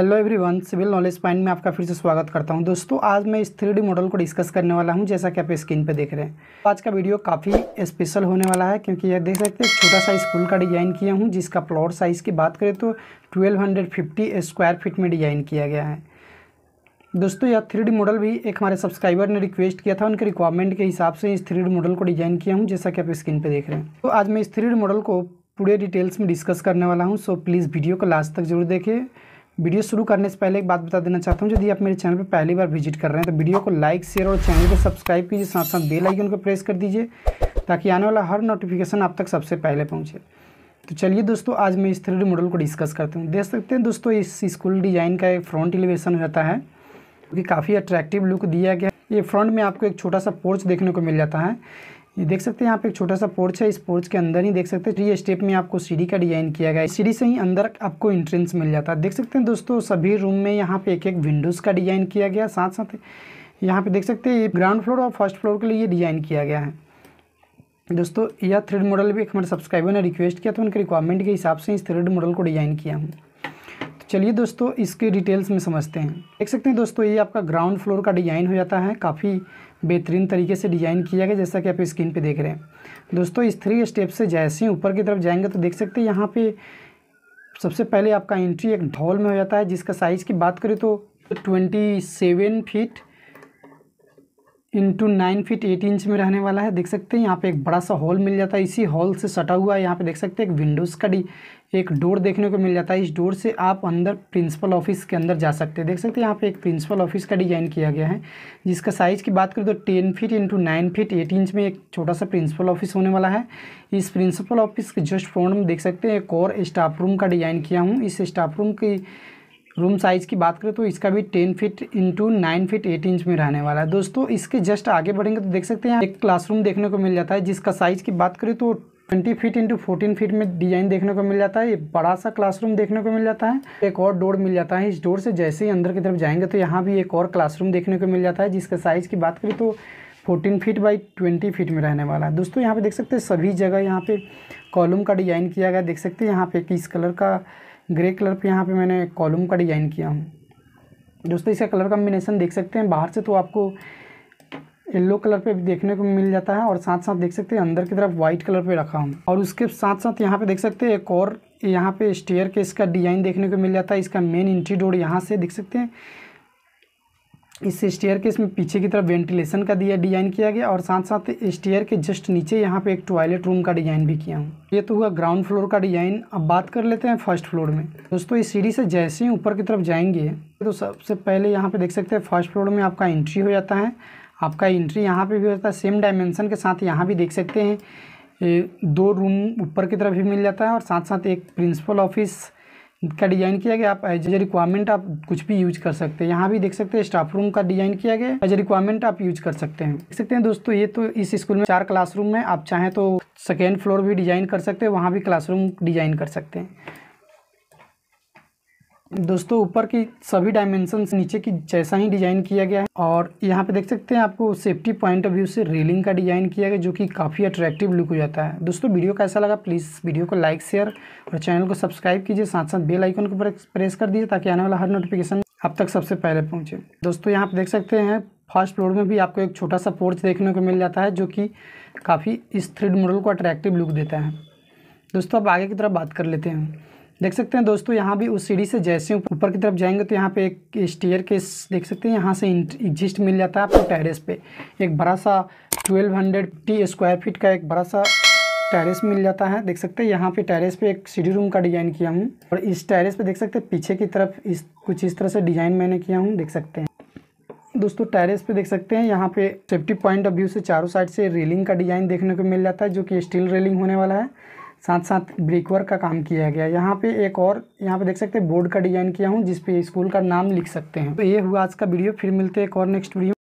hello everyone civil knowledge point में आपका फिर से स्वागत करता हूं दोस्तों आज मैं इस थ्री मॉडल को डिस्कस करने वाला हूं जैसा कि आप स्क्रीन पे देख रहे हैं तो आज का वीडियो काफ़ी स्पेशल होने वाला है क्योंकि यह देख सकते हैं छोटा सा स्कूल का डिज़ाइन किया हूं जिसका प्लॉट साइज़ की बात करें तो ट्वेल्व स्क्वायर फीट में डिज़ाइन किया गया है दोस्तों यह थ्री मॉडल भी एक हमारे सब्सक्राइबर ने रिक्वेस्ट किया था उनके रिक्वायरमेंट के हिसाब से इस थ्री मॉडल को डिज़ाइन किया हूँ जैसा कि आप स्क्रीन पर देख रहे हैं तो आज मैं इस थ्री मॉडल को पूरे डिटेल्स में डिस्कस करने वाला हूँ सो प्लीज़ वीडियो को लास्ट तक जरूर देखें वीडियो शुरू करने से पहले एक बात बता देना चाहता हूँ यदि आप मेरे चैनल पर पहली बार विजिट कर रहे हैं तो वीडियो को लाइक शेयर और चैनल को सब्सक्राइब कीजिए साथ साथ बेल आइकन को प्रेस कर दीजिए ताकि आने वाला हर नोटिफिकेशन आप तक सबसे पहले पहुँचे तो चलिए दोस्तों आज मैं इस थ्री मॉडल को डिस्कस करते हूँ देख सकते हैं दोस्तों इस स्कूल डिज़ाइन का एक फ्रंट एलिवेशन रहता है क्योंकि काफ़ी अट्रैक्टिव लुक दिया गया ये फ्रंट में आपको एक छोटा सा पोर्च देखने को मिल जाता है ये देख सकते हैं यहाँ पे एक छोटा सा पोर्च है इस पोर्च के अंदर ही देख सकते हैं तो ये स्टेप में आपको सीढ़ी का डिजाइन किया गया है सीढ़ी से ही अंदर आपको एंट्रेंस मिल जाता है देख सकते हैं दोस्तों सभी रूम में यहाँ पे एक एक विंडोज़ का डिजाइन किया गया साथ साथ यहाँ पे देख सकते हैं ये ग्राउंड फ्लोर और फर्स्ट फ्लोर के लिए ये डिज़ाइन किया गया है दोस्तों यह थ्रेड मॉडल भी एक हमारे सब्सक्राइबर ने रिक्वेस्ट किया तो उनके रिक्वायरमेंट के हिसाब से इस थ्रेड मॉडल को डिज़ाइन किया हूँ चलिए दोस्तों इसके डिटेल्स में समझते हैं देख सकते हैं दोस्तों ये आपका ग्राउंड फ्लोर का डिज़ाइन हो जाता है काफ़ी बेहतरीन तरीके से डिज़ाइन किया गया जैसा कि आप स्क्रीन पे देख रहे हैं दोस्तों इस थ्री स्टेप से जैसे ही ऊपर की तरफ जाएंगे तो देख सकते हैं यहाँ पे सबसे पहले आपका एंट्री एक ढोल में हो जाता है जिसका साइज़ की बात करें तो twenty seven feet into nine feet eight inch में रहने वाला है देख सकते हैं यहाँ पे एक बड़ा सा हॉल मिल जाता है इसी हॉल से सटा हुआ है यहाँ पे देख सकते हैं एक विंडोज़ का डी एक डोर देखने को मिल जाता है इस डोर से आप अंदर प्रिंसिपल ऑफिस के अंदर जा सकते हैं देख सकते हैं यहाँ पे एक प्रिंसिपल ऑफिस का डिज़ाइन किया गया है जिसका साइज़ की बात करें तो ten feet into nine feet eight inch में एक छोटा सा प्रिंसिपल ऑफिस होने वाला है इस प्रिंसिपल ऑफिस के जस्ट फ्रंट में देख सकते हैं एक और स्टाफ रूम का डिज़ाइन किया हूँ इस स्टाफ रूम की रूम साइज़ की बात करें तो इसका भी ten feet into nine feet eight inch में रहने वाला है दोस्तों इसके जस्ट आगे बढ़ेंगे तो देख सकते हैं एक क्लासरूम देखने को मिल जाता है जिसका साइज़ की बात करें तो twenty feet into fourteen feet में डिजाइन देखने को मिल जाता है ये बड़ा सा क्लासरूम देखने को मिल जाता है एक और डोर मिल जाता है इस डोर से जैसे ही अंदर की तरफ जाएंगे तो यहाँ भी एक और क्लासरूम देखने को मिल जाता है जिसका साइज़ की बात करें तो fourteen feet by twenty feet में रहने वाला है दोस्तों यहाँ पे देख सकते हैं सभी जगह यहाँ पे कॉलम का डिज़ाइन किया गया देख सकते हैं यहाँ पे किस कलर का ग्रे कलर पे यहाँ पे मैंने कॉलम का डिज़ाइन किया हूँ दोस्तों इसका कलर कॉम्बिनेशन देख सकते हैं बाहर से तो आपको येलो कलर पे भी देखने को मिल जाता है और साथ साथ देख सकते हैं अंदर की तरफ वाइट कलर पे रखा हूँ और उसके साथ साथ यहाँ पे देख सकते हैं एक और यहाँ पे स्टेयर के इसका डिज़ाइन देखने को मिल जाता है इसका मेन इंट्री डोर यहाँ से देख सकते हैं इस स्टेयर के इसमें पीछे की तरफ वेंटिलेशन का दिया डिजाइन किया गया और साथ साथ स्टेयर के जस्ट नीचे यहाँ पे एक टॉयलेट रूम का डिजाइन भी किया हूँ ये तो हुआ ग्राउंड फ्लोर का डिजाइन अब बात कर लेते हैं फर्स्ट फ्लोर में दोस्तों इस सीढ़ी से जैसे ही ऊपर की तरफ जाएंगे तो सबसे पहले यहाँ पे देख सकते हैं फर्स्ट फ्लोर में आपका एंट्री हो जाता है आपका एंट्री यहाँ पे भी होता है सेम डायमेंसन के साथ यहाँ भी देख सकते हैं दो रूम ऊपर की तरफ भी मिल जाता है और साथ साथ एक प्रिंसिपल ऑफिस का डिज़ाइन किया गया आप एज ए रिक्वायरमेंट आप कुछ भी यूज कर सकते हैं यहाँ भी देख सकते हैं स्टाफ रूम का डिज़ाइन किया गया एज ए रिक्वायरमेंट आप यूज कर सकते हैं देख सकते हैं दोस्तों ये तो इस स्कूल में चार क्लासरूम है आप चाहें तो सेकेंड फ्लोर भी डिज़ाइन कर सकते हैं वहाँ भी क्लासरूम डिज़ाइन कर सकते हैं दोस्तों ऊपर की सभी डायमेंशन नीचे की जैसा ही डिजाइन किया गया है और यहाँ पे देख सकते हैं आपको सेफ्टी पॉइंट ऑफ व्यू से रेलिंग का डिजाइन किया गया जो कि काफ़ी अट्रैक्टिव लुक हो जाता है दोस्तों वीडियो कैसा लगा प्लीज़ वीडियो को लाइक शेयर और चैनल को सब्सक्राइब कीजिए साथ साथ बेल आइकन को प्रेस कर दीजिए ताकि आने वाला हर नोटिफिकेशन आप तक सबसे पहले पहुँचे दोस्तों यहाँ पर देख सकते हैं फर्स्ट फ्लोर में भी आपको एक छोटा सा पोर्च देखने को मिल जाता है जो कि काफ़ी इस थ्रीड मॉडल को अट्रैक्टिव लुक देता है दोस्तों अब आगे की तरफ बात कर लेते हैं देख सकते हैं दोस्तों यहाँ भी उस सीढ़ी से जैसे ऊपर की तरफ जाएंगे तो यहाँ पे एक स्टेयर के देख सकते हैं यहाँ से एग्जिस्ट मिल जाता है आपको टेरेस पे एक बड़ा सा twelve hundred T square feet का एक बड़ा सा टेरेस मिल जाता है देख सकते हैं यहाँ पे टेरेस पे एक सीढ़ी रूम का डिज़ाइन किया हूँ और इस टेरेस पे देख सकते हैं पीछे की तरफ इस कुछ इस तरह से डिज़ाइन मैंने किया हूँ देख सकते हैं दोस्तों टेरेस पे देख सकते हैं यहाँ पे सेफ्टी पॉइंट ऑफ व्यू से चारों साइड से रेलिंग का डिज़ाइन देखने को मिल जाता है जो कि स्टील रेलिंग होने वाला है साथ साथ ब्रिक वर्क का काम किया गया यहाँ पे एक और यहाँ पे देख सकते हैं बोर्ड का डिजाइन किया हूँ जिसपे स्कूल का नाम लिख सकते हैं तो ये हुआ आज का वीडियो फिर मिलते हैं एक और नेक्स्ट वीडियो